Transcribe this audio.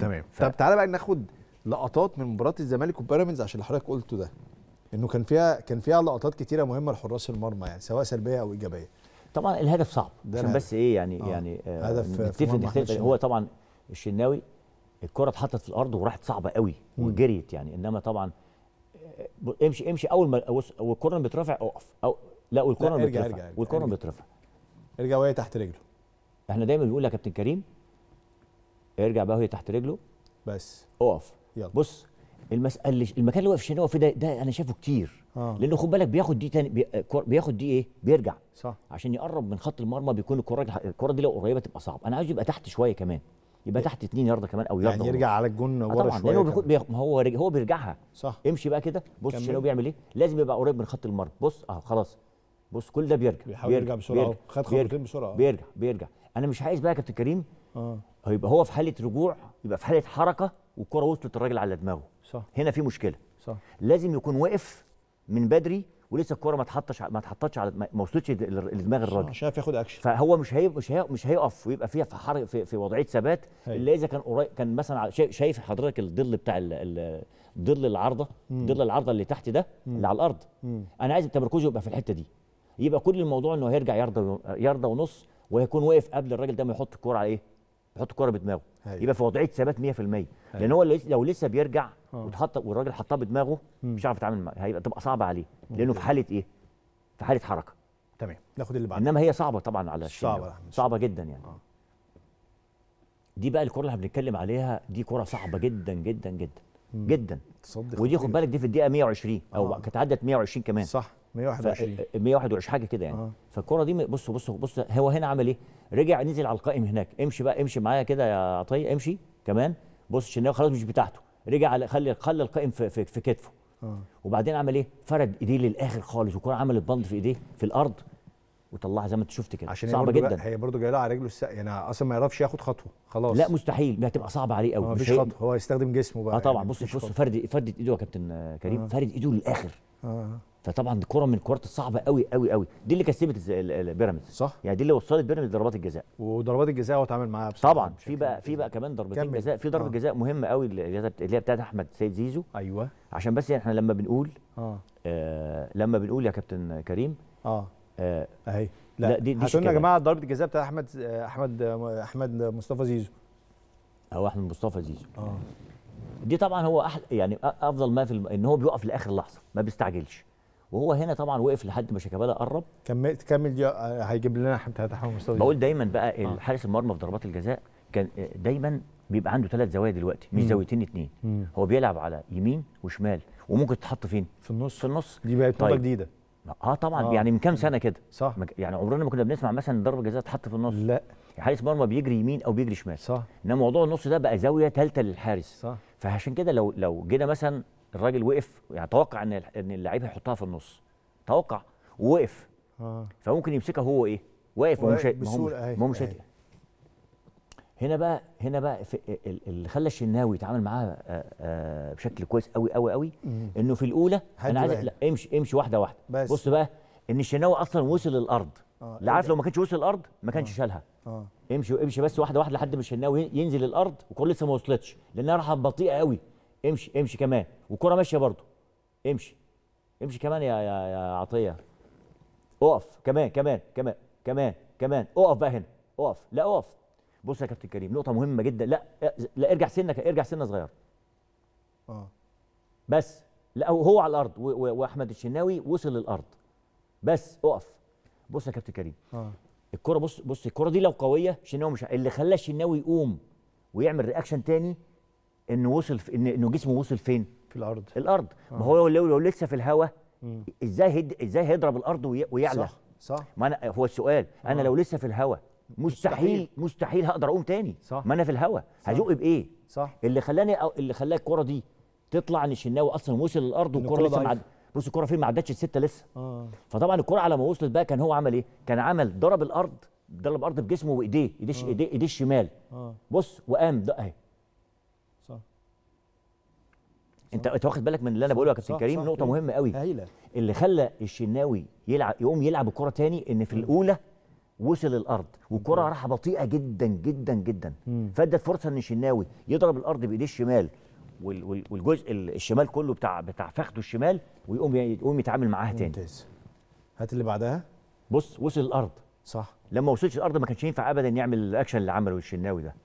تمام ف... طب تعالى بقى ناخد لقطات من مباراه الزمالك وبيراميدز عشان اللي حضرتك قلته ده انه كان فيها كان فيها لقطات كتيره مهمه لحراس المرمى يعني سواء سلبيه او ايجابيه طبعا الهدف صعب عشان بس ايه يعني آه. يعني آه هدف في هو طبعا الشناوي الكره اتحطت في الارض وراحت صعبه قوي وجريت يعني انما طبعا آه، امشي امشي اول ما آه، والكره بترفع اقف او لا والكره بترفع والكره بترفع ارجع وهي تحت رجله احنا دايما بنقول يا كابتن كريم ارجع بقى وهي تحت رجله بس اقف يلا بص المسألة المكان اللي واقف شنو فيه ده, ده انا شايفه كتير آه. لانه خد بالك بياخد دي تاني بياخد دي ايه بيرجع صح عشان يقرب من خط المرمى بيكون الكره الكره دي لو قريبه تبقى صعب انا عايزه يبقى تحت شويه كمان يبقى تحت اتنين ياردة كمان او يعني ياردة يعني يرجع على الجون آه، ورا شويه طبعا بيخ... هو رج... هو بيرجعها صح امشي بقى كده بص شنو بيعمل ايه لازم يبقى قريب من خط المرمى بص اه خلاص بص كل ده بيرجع بيحاول يرجع بسرعه خد خطوتين بسرعه بيرجع بيرجع انا مش عايز بقى يا كابتن كريم آه. هيبقى هو في حاله رجوع يبقى في حاله حركه والكره وصلت الراجل على دماغه صح هنا في مشكله صح لازم يكون واقف من بدري ولسه الكوره ما اتحطش ما اتحطتش على ما وصلتش لدماغ الراجل عشان ياخد اكشن فهو مش هي مش هي مش هيقف ويبقى فيها في حر في, في وضعيه ثبات الا اذا كان قريب كان مثلا شايف حضرتك الظل بتاع ظل العارضه ظل العارضه اللي تحت ده مم. اللي على الارض مم. انا عايز التمركز يبقى في الحته دي يبقى كل الموضوع انه هيرجع يرضى يرضى ونص وهيكون واقف قبل الراجل ده ما يحط الكوره على ايه يحط الكره بدماغه هي. أيوه. يبقى في وضعيه ثبات 100% أيوه. لان هو لو لسه بيرجع آه. واتحط وتحط والراجل حطها بدماغه مش عارف يتعامل معاها هيبقى تبقى صعبه عليه لانه في حاله ايه؟ في حاله حركه تمام ناخد اللي بعده انما هي صعبه طبعا على الشيء صعبه صعبه جدا يعني آه. دي بقى الكره اللي احنا بنتكلم عليها دي كره صعبه جدا جدا جدا مم. جدا ودي خد بالك دي في الدقيقه 120 او آه. كانت عدت 120 كمان صح 121 121 آه، حاجه كده يعني آه. فالكره دي بص بص بص هو هنا عمل ايه رجع نزل على القائم هناك امشي بقى امشي معايا كده يا عطيه امشي كمان بص الشناوي خلاص مش بتاعته رجع خلي خلى القائم في, في, في كتفه آه. وبعدين عمل ايه فرد ايديه للاخر خالص والكره عملت بند في ايديه في الارض وطلعها زي ما انت شفت كده عشان صعبه جدا هي برده جايه على رجله الس... يعني اصلا ما يعرفش ياخد خطوه خلاص لا مستحيل هتبقى صعبه عليه قوي آه، مفيش خطوه هو يستخدم جسمه بقى اه طبعا يعني بص بص فرد فرد ايده يا كابتن آه، كريم آه. فرد ايده للاخر آه. فطبعا دي كره من الكرات الصعبه قوي قوي قوي دي اللي كسبت بيراميدز صح يعني دي اللي وصلت بيراميدز ضربات الجزاء وضربات الجزاء هو اتعامل معاها طبعا في بقى في بقى كمان ضربتين جزاء في ضربه آه. جزاء مهمه قوي اللي هي بتاعت احمد سيد زيزو ايوه عشان بس احنا لما بنقول آه. آه لما بنقول يا كابتن كريم اه, آه، اهي لا, لا دي دي يا جماعه ضربه الجزاء بتاعت احمد احمد احمد مصطفى زيزو او احمد مصطفى زيزو اه دي طبعا هو احلى يعني افضل ما في الم... ان هو بيوقف لاخر لحظه ما بيستعجلش وهو هنا طبعا وقف لحد ما شيكابالا قرب كمل كمل دي هيجيب لنا تحول مستوي بقول دايما بقى آه. حارس المرمى في ضربات الجزاء كان آه، دايما بيبقى عنده ثلاث زوايا دلوقتي مش زاويتين اثنين هو بيلعب على يمين وشمال وممكن تتحط فين؟ في النص في النص دي بقت طيب. جديده اه طبعا آه. يعني من كام سنه كده صح يعني عمرنا ما كنا بنسمع مثلا ضربه جزاء تتحط في النص لا حارس مرمى بيجري يمين او بيجري شمال صح انما موضوع النص ده بقى زاويه ثالثه للحارس صح فعشان كده لو لو جينا مثلا الراجل وقف يعني توقع ان ان اللعيب هيحطها في النص توقع ووقف آه. فممكن يمسكها هو ايه واقف ومش ما مش هنا بقى هنا بقى اللي خلى الشناوي يتعامل معاها آه، آه، بشكل كويس قوي قوي قوي انه في الاولى انا عايزك لا امشي امشي واحده واحده بص بقى ان الشناوي اصلا وصل للارض آه. اللي عارف لو ما كانش وصل الارض ما كانش آه. شالها آه. امشي امشي بس واحده واحده لحد ما الشناوي ينزل الارض وكل لسه ما وصلتش لانها راحت بطيئه قوي امشي امشي كمان والكره ماشيه برضه امشي امشي كمان يا يا يا عطيه اقف كمان كمان كمان كمان كمان اقف بقى هنا اقف لا اقف بص يا كابتن كريم نقطه مهمه جدا لا لا ارجع سنك ارجع سنه صغير اه بس لا هو على الارض واحمد الشناوي وصل للارض بس اقف بص يا كابتن كريم اه الكره بص بص الكره دي لو قويه الشناوي مش اللي خلى الشناوي يقوم ويعمل رياكشن تاني انه وصل في انه جسمه وصل فين في الارض الارض آه. ما هو لو, لو لسه في الهواء ازاي هد... ازاي هيضرب الارض وي... ويعلى صح صح ما أنا هو السؤال انا آه. لو لسه في الهواء مستحيل مستحيل هقدر اقوم تاني صح. ما انا في الهواء هزق بايه صح اللي خلاني أو اللي خلى الكره دي تطلع الشناوي اصلا وصل الارض والكره لسه معد... بص الكره فين ما عدتش السته لسه آه. فطبعا الكره على ما وصلت بقى كان هو عمل ايه كان عمل ضرب الارض ضرب الارض بجسمه وايديه ايديه آه. ايديه الشمال آه. بص وقام ده اهي انت انت واخد بالك من اللي انا بقوله يا كابتن كريم نقطه مهمه قوي هيلة. اللي خلى الشناوي يلعب يقوم يلعب الكره تاني ان في الاولى وصل الارض والكره راحه بطيئه جدا جدا جدا فادت فرصه ان الشناوي يضرب الارض بايديه الشمال والجزء الشمال كله بتاع بتاع فخده الشمال ويقوم يقوم يتعامل معاها تاني ممتاز هات اللي بعدها بص وصل الارض صح لما وصلش الارض ما كانش ينفع ابدا يعمل الاكشن اللي عمله الشناوي ده